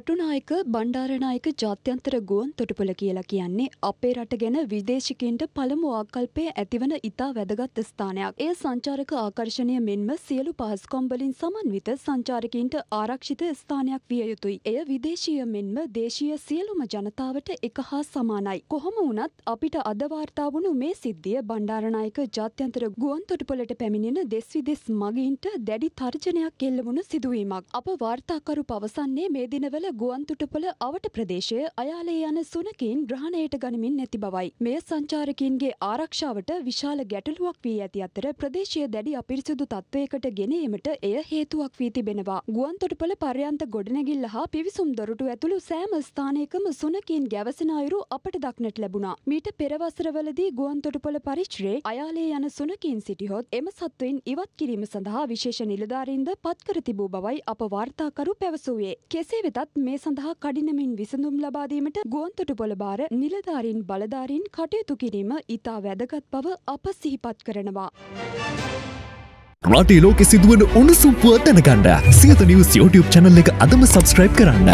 කටුනායක බණ්ඩාරනායක ජාත්‍යන්තර ගුවන් තොටුපොළ කියලා කියන්නේ අපේ රට ගැන විදේශිකයින්ට පළමු ආකල්පය ඇතිවන ඉතා වැදගත් ස්ථානයක්. එය සංචාරක ආකර්ෂණය මෙන්ම සියලු පහසුකම් වලින් සමන්විත සංචාරකීන්ට ආරක්ෂිත ස්ථානයක් විය යුතුයි. එය විදේශීය මෙන්ම දේශීය සියලුම ජනතාවට එක හා සමානයි. කොහොම වුණත් අපිට අද වාර්තා වුණු මේ සිද්ධිය බණ්ඩාරනායක ජාත්‍යන්තර ගුවන් තොටුපොළට පැමිණෙන දෙස් විදෙස් මගීන්ට දැඩි තර්ජනයක් එල්ල වුණු සිදුවීමක්. අප වාර්තාකරු පවසන්නේ මේ දිනවල කොළඹවල ගුවන්තුටුපොළ අවට ප්‍රදේශය අයාලේ යන සුනකීන් ග්‍රහණයට ගනිමින් නැති බවයි. මෙය සංචාරකීන්ගේ ආරක්ෂාවට විශාල ගැටලුවක් වී ඇති අතර ප්‍රදේශය දැඩි අපිරිසුදු තත්ත්වයකට ගෙන ඒමට එය හේතුවක් වී තිබෙනවා. ගුවන්තොටුපළ පර්යන්ත ගොඩනැගිල්ල හා පිවිසුම් දොරටු ඇතුළු සෑම ස්ථානයකම සුනකීන් ගැවසෙන අයුරු අපට දක්නට ලැබුණා. මීට පෙරවසරවලදී ගුවන්තොටුපළ පරිශ්‍රයේ අයාලේ යන සුනකීන් සිටිහොත් එම සත්වයින් ඉවත් කිරීම සඳහා විශේෂ නිලධාරීන්ද පත්කර තිබූ බවයි අප වාර්තාකරු පැවසුවේ. කෙසේ වෙතත් වුවත් මේ සඳහා කඩිනමින් විසඳුම් ලබා දීමට ගුවන්තොටුපොළ බාර නිලධාරීන් බලධාරීන් කටයුතු කිරීම ඉතා වැදගත් බව අප සිහිපත් කරනවා. රටේ ලෝකෙ සිදුවන උණුසුම්පුව දැනගන්න සියත නිවස් YouTube channel එක අදම subscribe කරන්න.